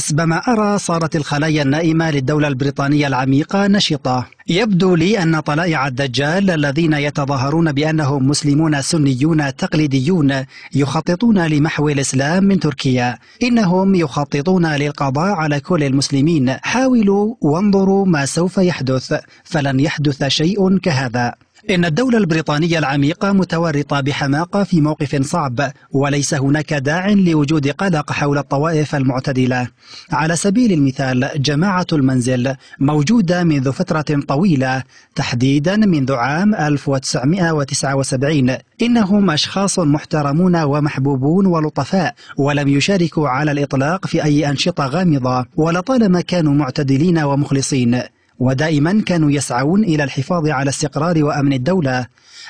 حسب ما أرى صارت الخلايا النائمة للدولة البريطانية العميقة نشطة يبدو لي أن طلائع الدجال الذين يتظاهرون بأنهم مسلمون سنيون تقليديون يخططون لمحو الإسلام من تركيا إنهم يخططون للقضاء على كل المسلمين حاولوا وانظروا ما سوف يحدث فلن يحدث شيء كهذا إن الدولة البريطانية العميقة متورطة بحماقة في موقف صعب وليس هناك داع لوجود قلق حول الطوائف المعتدلة على سبيل المثال جماعة المنزل موجودة منذ فترة طويلة تحديدا منذ عام 1979 إنهم أشخاص محترمون ومحبوبون ولطفاء ولم يشاركوا على الإطلاق في أي أنشطة غامضة ولطالما كانوا معتدلين ومخلصين ودائما كانوا يسعون إلى الحفاظ على استقرار وأمن الدولة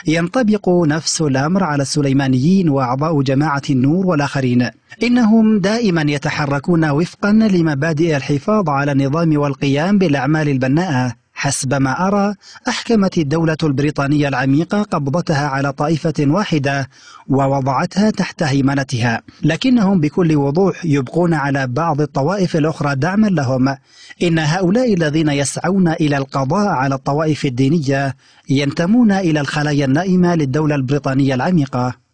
ينطبق نفس الأمر على السليمانيين وأعضاء جماعة النور والآخرين إنهم دائما يتحركون وفقا لمبادئ الحفاظ على النظام والقيام بالأعمال البناءة حسب ما أرى أحكمت الدولة البريطانية العميقة قبضتها على طائفة واحدة ووضعتها تحت هيمنتها لكنهم بكل وضوح يبقون على بعض الطوائف الأخرى دعما لهم إن هؤلاء الذين يسعون إلى القضاء على الطوائف الدينية ينتمون إلى الخلايا النائمة للدولة البريطانية العميقة